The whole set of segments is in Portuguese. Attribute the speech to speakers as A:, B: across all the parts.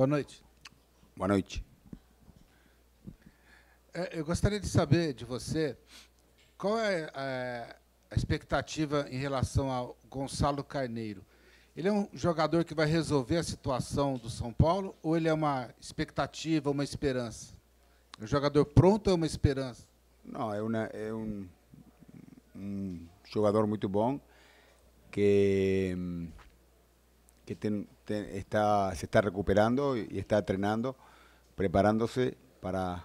A: Boa noite. Boa noite.
B: É, eu gostaria de saber de você qual é, é a expectativa em relação ao Gonçalo Carneiro. Ele é um jogador que vai resolver a situação do São Paulo ou ele é uma expectativa, uma esperança? Um jogador pronto ou é uma esperança?
A: Não, é, uma, é um, um, jogador muito bom que, que tem, está, se está recuperando y está entrenando, preparándose para,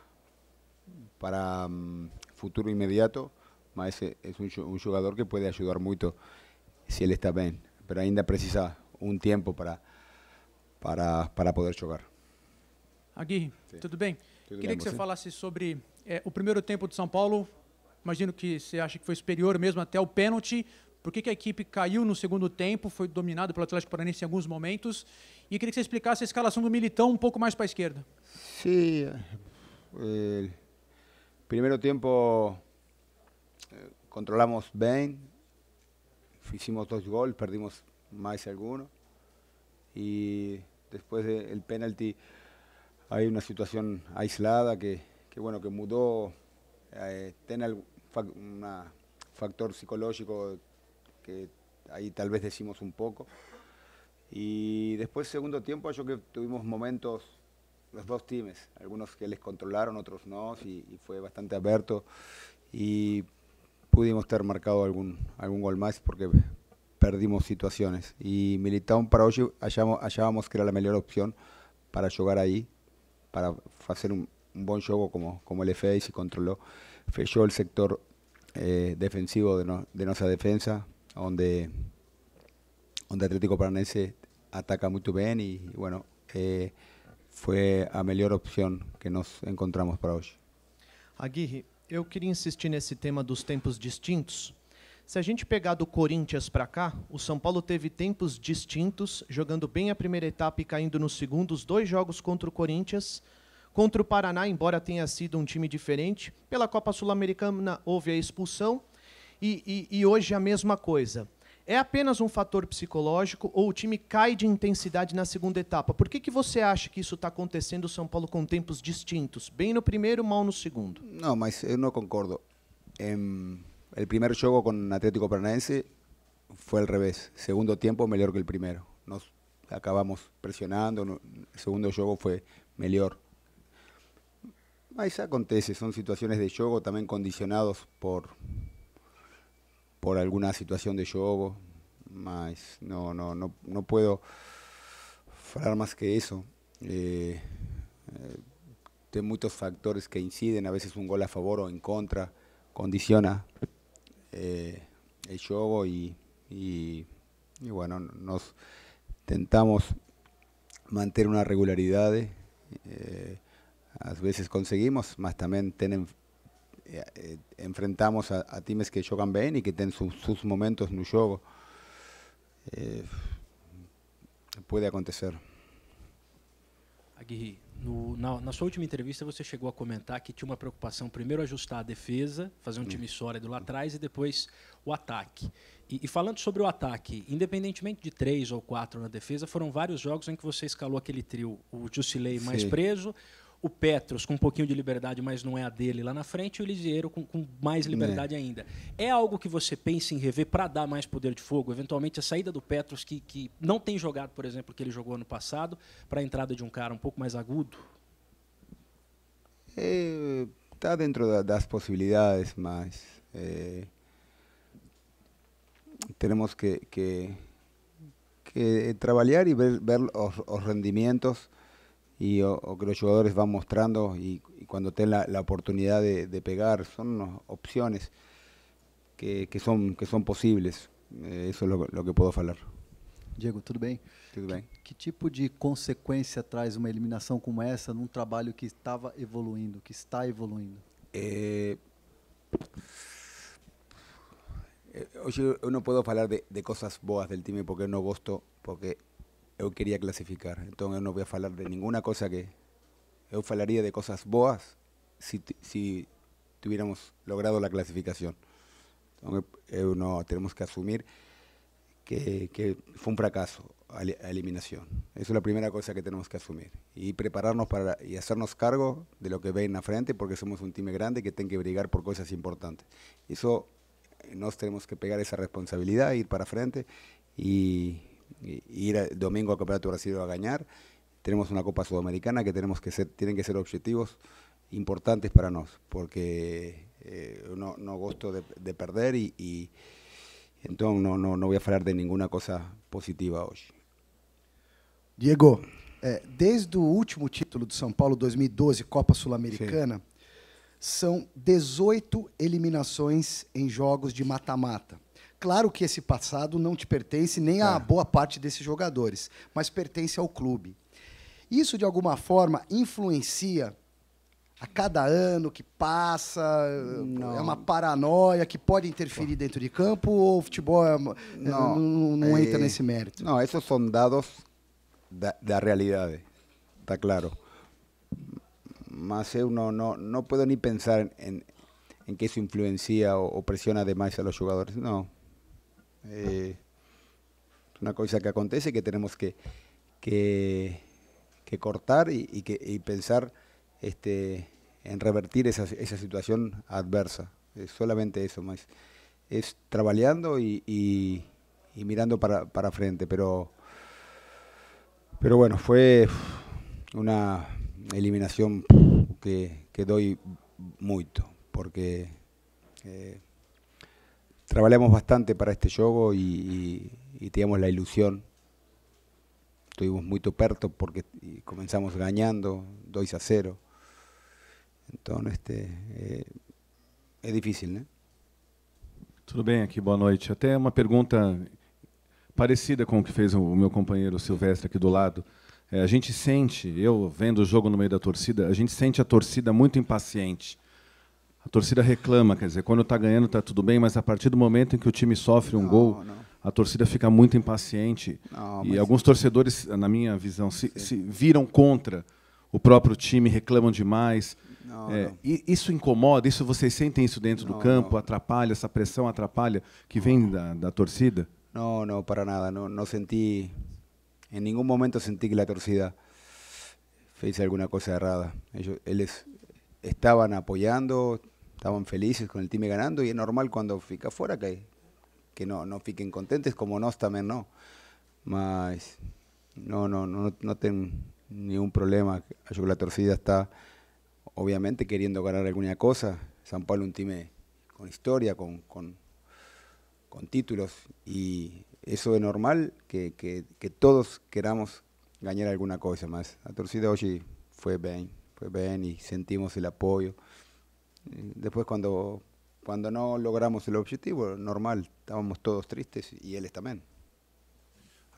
A: para um, mm, futuro inmediato, mas é, um, jogador que pode ajudar muito se ele está bem, mas ainda precisa um tempo para, para, para poder jogar.
B: Aguirre, Sim. tudo bem? Tudo Queria bem, que você, você falasse sobre é, o primeiro tempo de São Paulo. Imagino que você acha que foi superior mesmo até o pênalti. Por que, que a equipe caiu no segundo tempo, foi dominado pelo Atlético Paranaense em alguns momentos? E queria que você explicasse a escalação do Militão um pouco mais para a esquerda.
A: Sim. Eh, primeiro tempo eh, controlamos bem, fizemos dois gols, perdimos mais alguns E depois do pênalti, há uma situação aislada que, que bueno, que mudou. Eh, tem um factor psicológico que ahí tal vez decimos un poco. Y después, segundo tiempo, yo que tuvimos momentos, los dos times, algunos que les controlaron, otros no, y, fue bastante abierto. Y pudimos tener marcado algún, algún gol más porque perdimos situaciones. Y Militão para hoy hallábamos, hallábamos que era la mejor opción para jugar ahí, para hacer un, buen juego como, como el FA y se controló. Fechó el sector eh, defensivo de, de nuestra defensa, onde, onde Atlético Paranaense ataca muito bem e, bueno, eh, foi a melhor opção que nós encontramos para hoje.
B: Aguirre, eu queria insistir nesse tema dos tempos distintos. Se a gente pegar do Corinthians para cá, o São Paulo teve tempos distintos, jogando bem a primeira etapa e caindo no segundo, os dois jogos contra o Corinthians. Contra o Paraná, embora tenha sido um time diferente, pela Copa Sul-Americana houve a expulsão e, e, e hoje é a mesma coisa. É apenas um fator psicológico ou o time cai de intensidade na segunda etapa? Por que, que você acha que isso está acontecendo, São Paulo, com tempos distintos? Bem no primeiro, mal no segundo. Não,
A: mas eu não concordo. o primeiro jogo com o Atlético Paranaense foi ao revés. Segundo tempo, melhor que o primeiro. Nós acabamos pressionando, o segundo jogo foi melhor. Mas acontece, são situações de jogo também condicionados por por alguna situación de yogo, más, no, no, no, no puedo hablar más que eso. Eh, eh muchos factores que inciden, a veces un gol a favor o en contra condiciona eh, el juego y, y, bueno, nos tentamos mantener una regularidad, eh, a veces conseguimos, más también tienen Eh, eh, enfrentamos a, a, times que jogam bem e que têm su, seus momentos no jogo. Eh, pode acontecer.
B: Aguirre, no, na, na, sua última entrevista você chegou a comentar que tinha uma preocupação primeiro ajustar a defesa, fazer um time sólido lá atrás e depois o ataque. E, e, falando sobre o ataque, independentemente de três ou quatro na defesa, foram vários jogos em que você escalou aquele trio, o Jusilei mais Sim. preso, o Petros com um pouquinho de liberdade, mas não é a dele lá na frente, e o Lisieiro com, com mais liberdade é. ainda. É algo que você pensa em rever para dar mais poder de fogo? Eventualmente a saída do Petros, que, que não tem jogado, por exemplo, que ele jogou ano passado, para a entrada de um cara um pouco mais agudo?
A: É, está dentro da, das possibilidades, mas é, temos que, que, que, trabalhar e ver, ver os, os rendimentos. y o, que los jugadores van mostrando y, cuando tienen la, oportunidad de, pegar, son opciones que, que, son, que son posibles. Eh, eso es lo que puedo hablar.
B: Diego, ¿todo bien? Tudo tipo de consecuencia trae una eliminación como esa en un trabajo que estaba evoluindo, que está evoluindo?
A: Eh, eh, Oye, yo no puedo hablar de, de cosas boas del time porque no gosto, porque yo quería clasificar. entonces no voy a hablar de ninguna cosa que... Eu hablaría de cosas boas si, tuviéramos logrado la clasificación. entonces eu no, tenemos que asumir que, que fue un fracaso a eliminación. Eso es la primera cosa que tenemos que asumir. Y prepararnos para y hacernos cargo de lo que ven a frente, porque somos un time grande que tiene que brigar por cosas importantes. Eso nos tenemos que pegar esa responsabilidad, ir para frente y, ir a, domingo al Campeonato Brasil a ganar. Tenemos una Copa Sudamericana que tenemos que ser, tienen que ser objetivos importantes para nosotros, porque eh, no, no gosto de, de perder y, y entonces no, no, no voy a hablar de ninguna cosa positiva hoy. Diego, eh,
B: desde o último título do São Paulo 2012, Copa Sul-Americana, são 18 eliminações em jogos de mata-mata. Claro que esse passado não te pertence nem a é. boa parte desses jogadores, mas pertence ao clube. Isso, de alguma forma, influencia a cada ano que passa? Não. É uma paranoia que pode interferir dentro de campo ou o futebol é, é não, não, não, é. entra nesse mérito?
A: Não, esses são dados da, da realidade, está claro. Mas eu não, não, não posso nem pensar em, em que isso influencia ou, ou pressiona demais a los jogadores, não. Eh, una cosa que acontece que tenemos que, que, cortar y, que, pensar este, en revertir esa, esa situación adversa. solamente eso, más. Es trabajando y, mirando para, frente, pero, pero bueno, fue una eliminación que, doy mucho, porque... Eh, Trabajamos bastante para este juego y, y, y teníamos la ilusión. Estuvimos muy perto porque comenzamos ganando 2 a 0. Entonces, este, eh, es difícil, ¿no? Tudo bem aqui, boa noite. Até uma pergunta parecida com o que fez o meu companheiro Silvestre aqui do lado. É, a gente
B: sente, eu vendo o jogo no meio da torcida, a gente sente a torcida muito impaciente. A torcida reclama, quer dizer, quando está ganhando está tudo bem, mas a partir do momento em que o time sofre um não, gol, não. a torcida fica muito impaciente. Não, e alguns torcedores, na minha visão, se, se, viram contra o próprio time, reclamam demais. É, isso incomoda? Isso vocês sentem isso dentro do campo? Atrapalha essa pressão? Atrapalha que vem da, da torcida?
A: Não, não, para nada. Não, não senti, em nenhum momento senti que a torcida fez alguma coisa errada. Eles estavam apoiando estaban felices con el time ganando y es normal cuando fica fuera que, que no, no fiquen contentes como nos también no más no, no, no, no ten ningún problema. yo que la torcida está obviamente queriendo ganar alguna cosa. San Pablo un time con historia, con, con, con títulos y eso es normal que, que, que todos queramos ganar alguna cosa más. La torcida hoy fue bien, fue bien y sentimos el apoyo. Después cuando, cuando no logramos el objetivo, normal, estábamos todos tristes e eles também.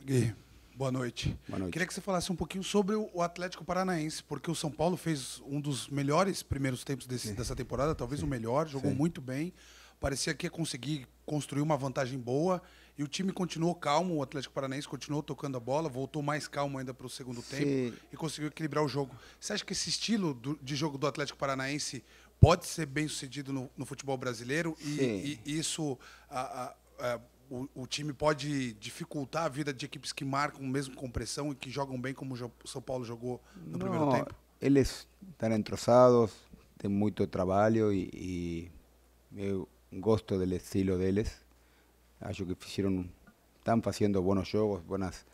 B: Gui, boa noite. boa noite. Queria que você falasse um pouquinho sobre o Atlético Paranaense, porque o São Paulo fez um dos melhores primeiros tempos desse, dessa temporada, talvez Sim. o melhor, jogou Sim. muito bem, parecia que ia conseguir construir uma vantagem boa e o time continuou calmo, o Atlético Paranaense continuou tocando a bola, voltou mais calmo ainda para o segundo Sim. tempo e conseguiu equilibrar o jogo. Você acha que esse estilo do, de jogo do Atlético Paranaense pode ser bem sucedido no, no futebol brasileiro e, e isso a, a, a, é, o, o, time pode dificultar a vida de equipes que marcam mesmo com pressão e que jogam bem como o São Paulo
A: jogou no Não, primeiro tempo? Eles estão entrosados, têm muito trabalho e, e eu gosto do estilo deles. Acho que fizeram, estão fazendo bons jogos, boas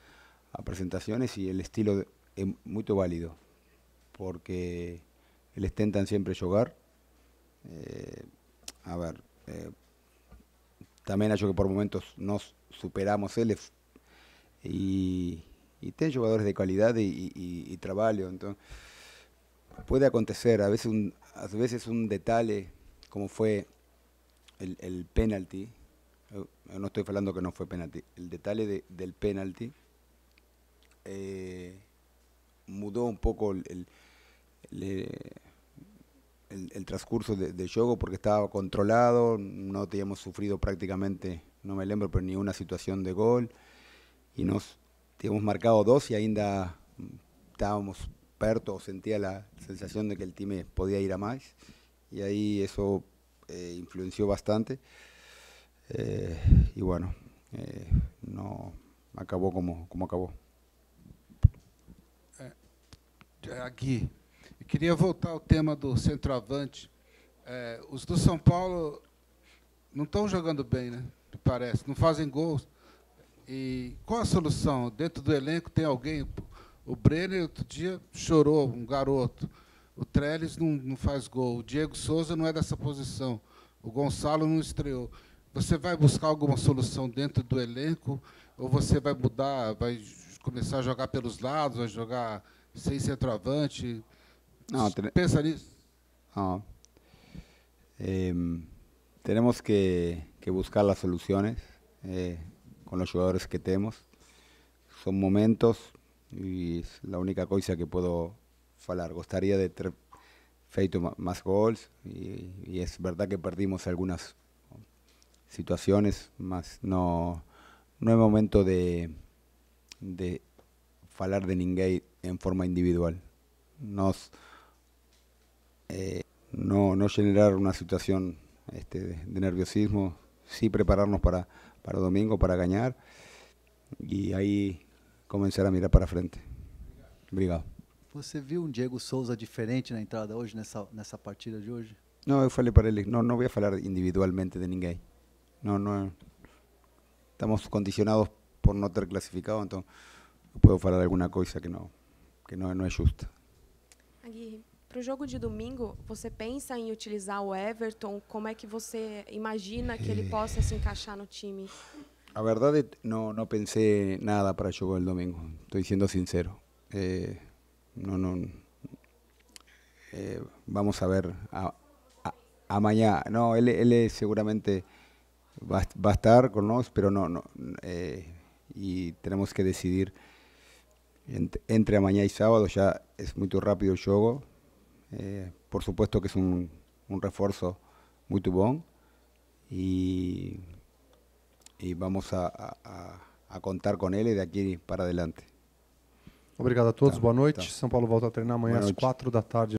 A: apresentações e o estilo é muito válido porque eles tentam sempre jogar Eh, a ver, eh, también hay que por momentos nos superamos él y, y tiene jugadores de calidad y, trabajo. Entonces, puede acontecer, a veces un, a veces un detalle, como fue el, el penalti, eh, no estoy hablando que no fue penalti, el detalle del penalti mudó un poco el, el, transcurso de, juego porque estaba controlado, no teníamos sufrido prácticamente, no me lembro, pero ni una situación de gol. Y nos teníamos marcado dos y ainda mm, estábamos perto, sentía la sensación de que el time podía ir a más. Y ahí eso eh, influenció bastante. Eh, y bueno, eh, no acabó como, como acabó.
B: aquí, Queria voltar ao tema do centroavante. É, os do São Paulo não estão jogando bem, né? Me parece. Não fazem gols. E qual a solução? Dentro do elenco tem alguém. O Brenner, outro dia, chorou, um garoto. O Trellis não, não faz gol. O Diego Souza não é dessa posição. O Gonçalo não estreou. Você vai buscar alguma solução dentro do elenco? Ou você vai mudar, vai começar a jogar pelos lados, vai jogar sem centroavante? No,
A: em, tenemos que, buscar las soluciones eh, con los jugadores que tenemos. Son momentos y es la única cosa que puedo hablar. Gustaría de tener feito más goles y, es verdad que perdimos algunas situaciones, más no, no es momento de, de hablar de ninguém en forma individual. Nos, eh, no, no, generar una situación este, de, nerviosismo, sí prepararnos para, para domingo, para ganar y ahí comenzar a mirar para frente. Obrigado.
B: Você viu un um Diego Souza diferente en la entrada hoy, en esa partida de hoy?
A: No, yo falei para no no voy a hablar individualmente de ninguém. no no estamos condicionados por no estar clasificado entonces puedo hablar de cosa cosa que no que no no es justa.
B: Para o jogo de domingo, você pensa em utilizar o Everton? Como é que você imagina que ele eh. possa se encaixar no time?
A: A verdade, não, não pensei nada para o jogo de domingo. Estou sendo sincero. É, eh, não, não, é, eh, vamos a ver a, a, amanhã. Não, ele, ele seguramente vai vai estar conosco, mas não não no eh, que decidir entre, entre e sábado. já é muito rápido o jogo Eh, por supuesto que es un, un refuerzo muy tubón y, y vamos a, a, a, contar él de aquí para adelante.
B: Obrigado a todos, Buenas boa noite. São Paulo volta a treinar amanhã às de da tarde.